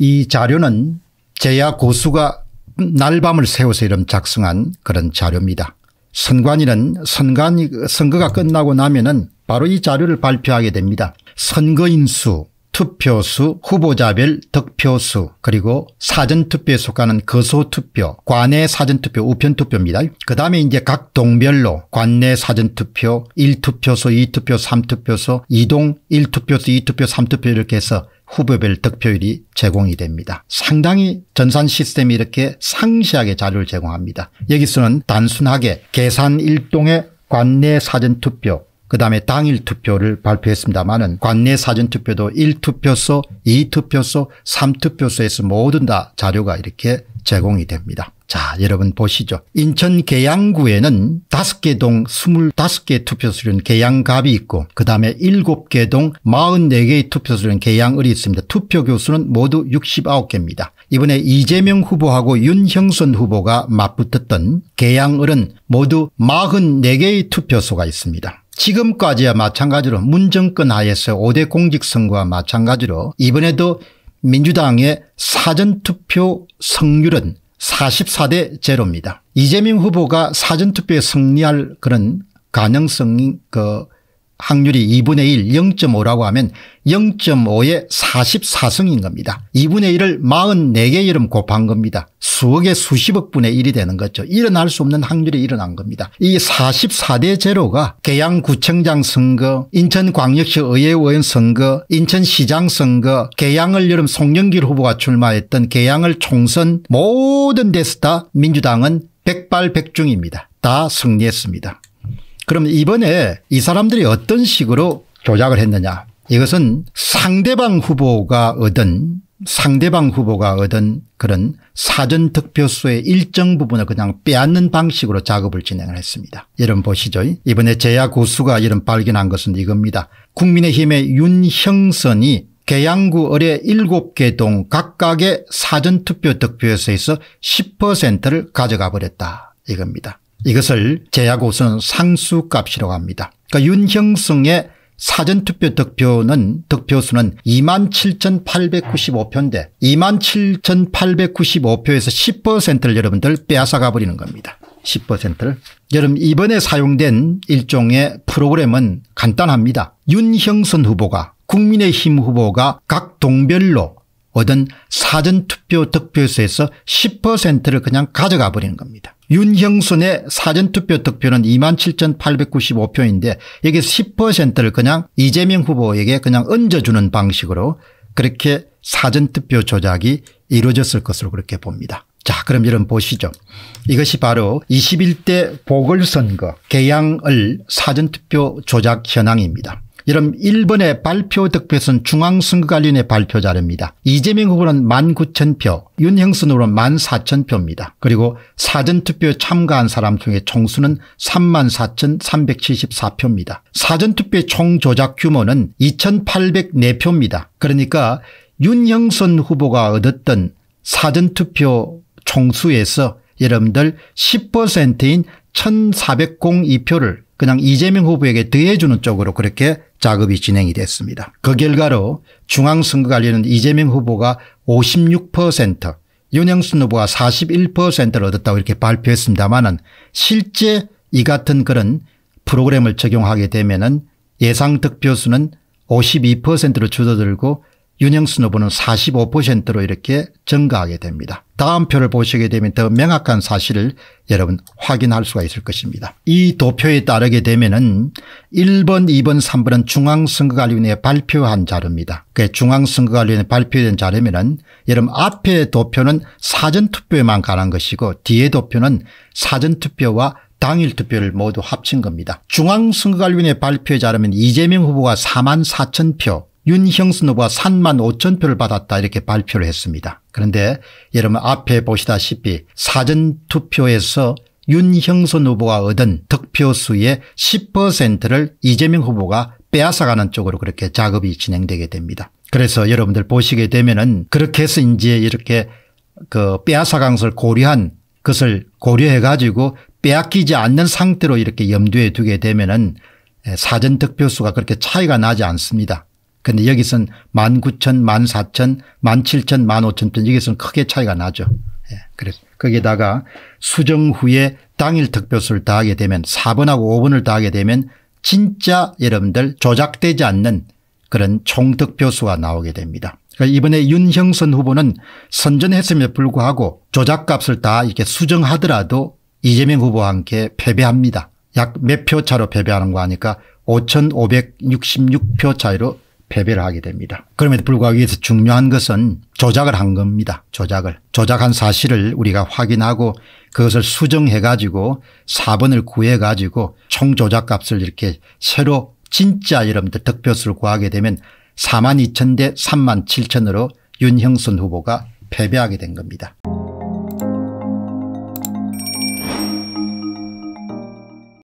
이 자료는 제야 고수가 날밤을 새워서 이름 작성한 그런 자료입니다. 선관위는 선관위 선거가 끝나고 나면은 바로 이 자료를 발표하게 됩니다. 선거인 수, 투표수, 후보자별 득표수 그리고 사전투표에 속하는 거소투표, 관내 사전투표, 우편투표입니다. 그 다음에 이제 각 동별로 관내 사전투표, 1투표소, 2투표, 3투표소, 이동 1투표소, 2투표, 3투표 이렇게 해서 후보별 득표율이 제공이 됩니다. 상당히 전산 시스템이 이렇게 상시하게 자료를 제공합니다. 여기서는 단순하게 계산 일동의 관내 사전투표 그 다음에 당일 투표를 발표했습니다마는 관내 사전투표도 1투표소, 2투표소, 3투표소에서 모든 다 자료가 이렇게 제공이 됩니다. 자 여러분 보시죠. 인천 계양구에는 5개 동 25개 투표수련 계양갑이 있고 그 다음에 7개 동 44개의 투표수련 계양을이 있습니다. 투표 교수는 모두 69개입니다. 이번에 이재명 후보하고 윤형선 후보가 맞붙었던 계양을은 모두 44개의 투표소가 있습니다. 지금까지와 마찬가지로 문정권 하에서 5대 공직선거와 마찬가지로 이번에도 민주당의 사전투표 성률은 44대 제로입니다. 이재명 후보가 사전투표에 승리할 그런 가능성이 그 확률이 2분의 1 0.5라고 하면 0.5에 44승인 겁니다. 2분의 1을 44개 이름 곱한 겁니다. 수억에 수십억 분의 1이 되는 거죠. 일어날 수 없는 확률이 일어난 겁니다. 이 44대 제로가 계양구청장 선거, 인천광역시 의회의원 선거, 인천시장 선거, 계양을 여름 송영길 후보가 출마했던 계양을 총선 모든 데서 다 민주당은 백발백중입니다. 다 승리했습니다. 그럼 이번에 이 사람들이 어떤 식으로 조작을 했느냐 이것은 상대방 후보가 얻은 상대방 후보가 얻은 그런 사전 득표수의 일정 부분을 그냥 빼앗는 방식으로 작업을 진행을 했습니다. 여러분 보시죠. 이번에 제야 고수가 이런 발견한 것은 이겁니다. 국민의힘의 윤형선이 계양구 을의 7개 동 각각의 사전투표 득표에서 10%를 가져가 버렸다 이겁니다. 이것을 제약수는 상수값이라고 합니다. 그러니까 윤형성의 사전투표 득표는 득표수는 27,895표인데 27,895표에서 10%를 여러분들 빼앗아가 버리는 겁니다. 10%를. 여러분 이번에 사용된 일종의 프로그램은 간단합니다. 윤형선 후보가 국민의힘 후보가 각 동별로 얻은 사전투표 득표수에서 10%를 그냥 가져가 버리는 겁니다. 윤형순의 사전투표 득표는 27,895표인데 여기 10%를 그냥 이재명 후보에게 그냥 얹어주는 방식으로 그렇게 사전투표 조작이 이루어졌을 것으로 그렇게 봅니다. 자 그럼 여러분 보시죠. 이것이 바로 21대 보궐선거 개항을 사전투표 조작 현황입니다. 이런 일본의 발표 득표는 중앙선거관리원의 발표 자료입니다. 이재명 후보는 19,000표, 윤형선 후보는 14,000표입니다. 그리고 사전투표 에 참가한 사람 중에 총수는 34,374표입니다. 사전투표 총조작 규모는 2,804표입니다. 그러니까 윤형선 후보가 얻었던 사전투표 총수에서 여러분들 10%인 1402표를 그냥 이재명 후보에게 더해주는 쪽으로 그렇게 작업이 진행이 됐습니다. 그 결과로 중앙선거관리는 이재명 후보가 56% 윤영순 후보가 41%를 얻었다고 이렇게 발표했습니다마 실제 이 같은 그런 프로그램을 적용하게 되면 예상 득표수는 52%로 줄어들고 윤영순 후보는 45%로 이렇게 증가하게 됩니다. 다음 표를 보시게 되면 더 명확한 사실을 여러분 확인할 수가 있을 것입니다. 이 도표에 따르게 되면 은 1번 2번 3번은 중앙선거관리위원회 에 발표한 자료입니다. 그 중앙선거관리위원회 에 발표된 자료면 은 여러분 앞에 도표는 사전투표에만 관한 것이고 뒤에 도표는 사전투표와 당일 투표를 모두 합친 겁니다. 중앙선거관리위원회 발표에 자르면 이재명 후보가 4만 4천 표 윤형순 후보가 3만 5천 표를 받았다 이렇게 발표를 했습니다. 그런데 여러분 앞에 보시다시피 사전투표에서 윤형순 후보가 얻은 득표수의 10%를 이재명 후보가 빼앗아가는 쪽으로 그렇게 작업이 진행되게 됩니다. 그래서 여러분들 보시게 되면은 그렇게 해서 이제 이렇게 그 빼앗아간 것을 고려한 것을 고려해 가지고 빼앗기지 않는 상태로 이렇게 염두에 두게 되면은 사전 득표수가 그렇게 차이가 나지 않습니다. 근데 여기선 19,000, 14,000, 17,000, 15,000편 여기서 크게 차이가 나죠. 예. 그래서 거기에다가 수정 후에 당일 득표수를 다하게 되면 4번하고 5번을 다하게 되면 진짜 여러분들 조작되지 않는 그런 총득표수가 나오게 됩니다. 그러니까 이번에 윤형선 후보는 선전했음에 불구하고 조작값을 다 이렇게 수정하더라도 이재명 후보와 함께 패배합니다. 약 몇 표 차로 패배하는 거 하니까 5,566표 차이로 패배를 하게 됩니다. 그럼에도 불구하고 여기서 중요한 것은 조작을 한 겁니다. 조작을. 조작한 사실을 우리가 확인하고 그것을 수정해 가지고 4번을 구해 가지고 총 조작값을 이렇게 새로 진짜 여러분들 득표수를 구하게 되면 4만 2천 대 3만 7천으로 윤형선 후보가 패배하게 된 겁니다.